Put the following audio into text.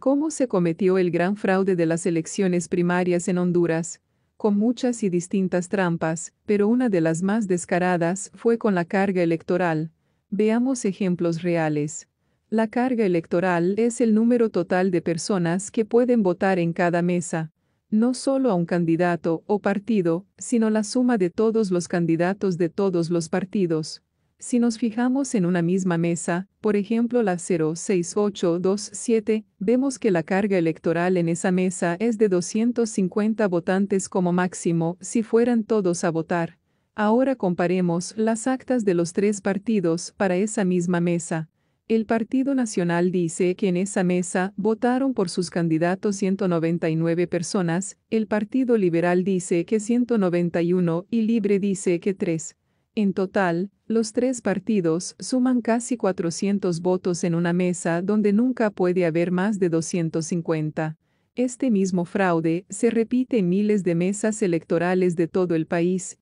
¿Cómo se cometió el gran fraude de las elecciones primarias en Honduras? Con muchas y distintas trampas, pero una de las más descaradas fue con la carga electoral. Veamos ejemplos reales. La carga electoral es el número total de personas que pueden votar en cada mesa, no solo a un candidato o partido, sino la suma de todos los candidatos de todos los partidos. Si nos fijamos en una misma mesa, por ejemplo la 06827, vemos que la carga electoral en esa mesa es de 250 votantes como máximo si fueran todos a votar. Ahora comparemos las actas de los tres partidos para esa misma mesa. El Partido Nacional dice que en esa mesa votaron por sus candidatos 199 personas, el Partido Liberal dice que 191 y Libre dice que 3. En total, los tres partidos suman casi 400 votos en una mesa donde nunca puede haber más de 250. Este mismo fraude se repite en miles de mesas electorales de todo el país,